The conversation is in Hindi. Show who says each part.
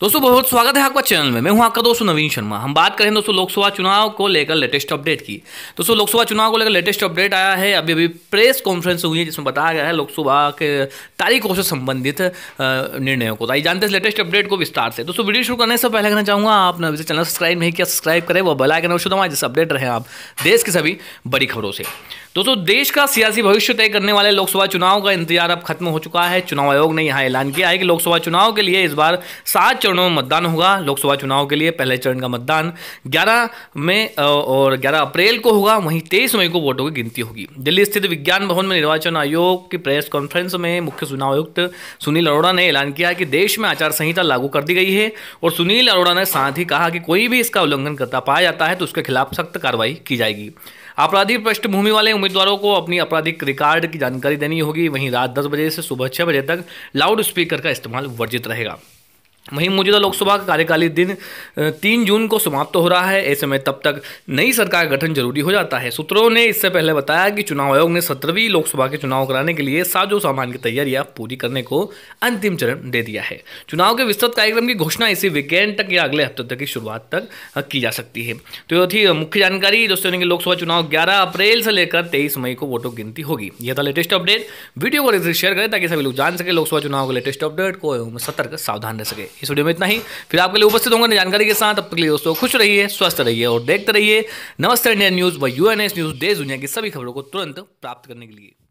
Speaker 1: दोस्तों बहुत स्वागत है आपका चैनल में मैं हूं आपका दोस्तों नवीन शर्मा हम बात करें दोस्तों लोकसभा चुनाव को लेकर लेटेस्ट अपडेट की दोस्तों लोकसभा चुनाव को लेकर लेटेस्ट अपडेट आया है अभी अभी प्रेस कॉन्फ्रेंस हुई है जिसमें बताया गया है लोकसभा के तारीखों से संबंधित निर्णयों को तो आइए जानते हैं लेटेस्ट अपडेट को विस्तार से दोस्तों वीडियो शुरू करने से पहले कहना चाहूंगा आपने अभी चैनल सब्सक्राइब नहीं किया सब्सक्राइब करें वह बेलाइकन अवश्य दबाएं जिससे अपडेट रहे आप देश की सभी बड़ी खबरों से दोस्तों देश का सियासी भविष्य तय करने वाले लोकसभा चुनाव का इंतजार अब खत्म हो चुका है चुनाव आयोग ने यहाँ ऐलान किया है कि लोकसभा चुनाव के लिए इस बार सात चरणों में मतदान होगा लोकसभा चुनाव के लिए पहले चरण का मतदान 11 में और 11 अप्रैल को होगा वहीं 23 मई को वोटों की गिनती होगी दिल्ली स्थित विज्ञान भवन में निर्वाचन आयोग की प्रेस कॉन्फ्रेंस में मुख्य चुनाव आयुक्त सुनील अरोड़ा ने ऐलान किया कि देश में आचार संहिता लागू कर दी गई है और सुनील अरोड़ा ने साथ ही कहा कि कोई भी इसका उल्लंघन करता पाया जाता है तो उसके खिलाफ सख्त कार्रवाई की जाएगी आपराधिक पृष्ठभूमि वाले उम्मीदवारों को अपनी आपराधिक रिकॉर्ड की जानकारी देनी होगी वहीं रात दस बजे से सुबह छह बजे तक लाउड स्पीकर का इस्तेमाल वर्जित रहेगा वहीं मौजूदा लोकसभा का कार्यकाली दिन तीन जून को समाप्त तो हो रहा है ऐसे में तब तक नई सरकार का गठन जरूरी हो जाता है सूत्रों ने इससे पहले बताया कि चुनाव आयोग ने सत्रहवीं लोकसभा के चुनाव कराने के लिए साजो सामान की तैयारियां पूरी करने को अंतिम चरण दे दिया है चुनाव के विस्तृत कार्यक्रम की घोषणा इसी वीकेंड तक या अगले हफ्ते तक की शुरुआत तक की जा सकती है तो ये थी मुख्य जानकारी दोस्तों की लोकसभा चुनाव ग्यारह अप्रैल से लेकर तेईस मई को वोटों की गिनती होगी यह था लेटेस्ट अपडेट वीडियो को शेयर करें ताकि सभी लोग जान सके लोकसभा चुनाव के लेटेस्ट अपडेट को सतर्क सावधान रह सके इस वीडियो में इतना ही फिर आपके लिए उपस्थित होंगे जानकारी के साथ अब तक लिए दोस्तों खुश रहिए स्वस्थ रहिए और देखते रहिए नमस्ते इंडिया न्यूज़ व यूएनएस न्यूज़ देश दुनिया की सभी खबरों को तुरंत प्राप्त करने के लिए